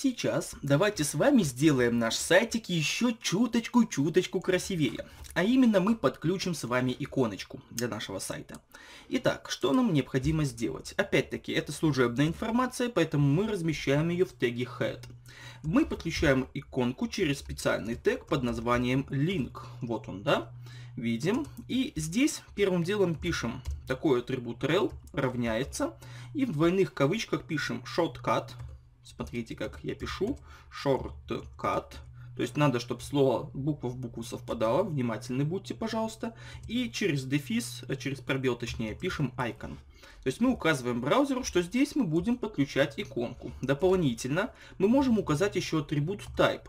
Сейчас давайте с вами сделаем наш сайтик еще чуточку-чуточку красивее. А именно мы подключим с вами иконочку для нашего сайта. Итак, что нам необходимо сделать? Опять-таки, это служебная информация, поэтому мы размещаем ее в теге head. Мы подключаем иконку через специальный тег под названием link. Вот он, да? видим. И здесь первым делом пишем такой атрибут rel равняется. И в двойных кавычках пишем shortcut Смотрите, как я пишу. Shortcut. То есть надо, чтобы слово буква в букву совпадало. Внимательны будьте, пожалуйста. И через дефис, э, через пробел точнее, пишем icon. То есть мы указываем браузеру, что здесь мы будем подключать иконку. Дополнительно мы можем указать еще атрибут type,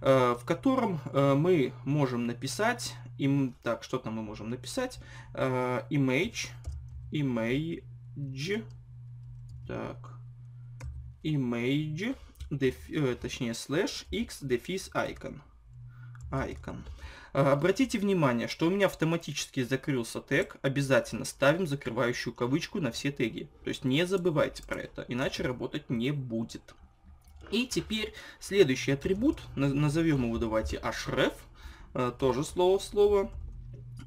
э, в котором э, мы можем написать, им, так, что там мы можем написать, image, image, так, image, def, э, точнее, slash x defis icon. Icon. Э, обратите внимание, что у меня автоматически закрылся тег. Обязательно ставим закрывающую кавычку на все теги. То есть не забывайте про это, иначе работать не будет. И теперь следующий атрибут, назовем его давайте href, э, тоже слово в слово.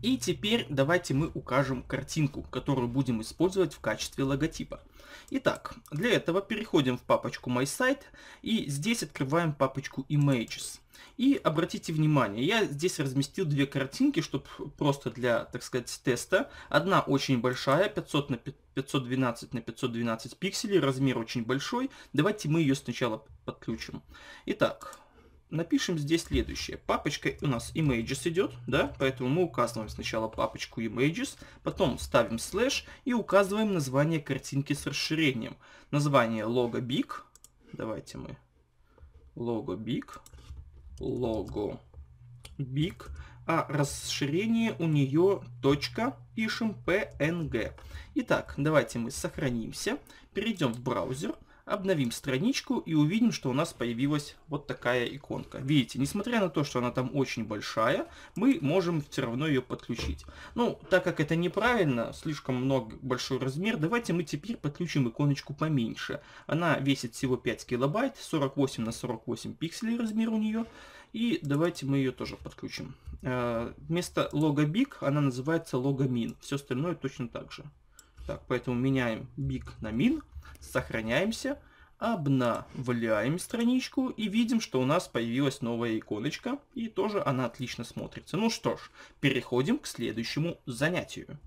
И теперь давайте мы укажем картинку, которую будем использовать в качестве логотипа. Итак, для этого переходим в папочку My Site и здесь открываем папочку Images. И обратите внимание, я здесь разместил две картинки, чтобы просто для, так сказать, теста. Одна очень большая, 500 на 512 на 512 пикселей, размер очень большой. Давайте мы ее сначала подключим. Итак, напишем здесь следующее. Папочка у нас images идет, да, поэтому мы указываем сначала папочку images, потом ставим слэш и указываем название картинки с расширением. Название лого big, давайте мы лого big, лого big, а расширение у нее точка, пишем png. Итак, давайте мы сохранимся, перейдем в браузер, Обновим страничку и увидим, что у нас появилась вот такая иконка. Видите, несмотря на то, что она там очень большая, мы можем все равно ее подключить. Ну, так как это неправильно, слишком много, большой размер, давайте мы теперь подключим иконочку поменьше. Она весит всего 5 килобайт, 48 на 48 пикселей размер у нее. И давайте мы ее тоже подключим. Э, вместо лого Big она называется лого Min. Все остальное точно так же. Так, поэтому меняем биг на мин, сохраняемся, обновляем страничку и видим, что у нас появилась новая иконочка. И тоже она отлично смотрится. Ну что ж, переходим к следующему занятию.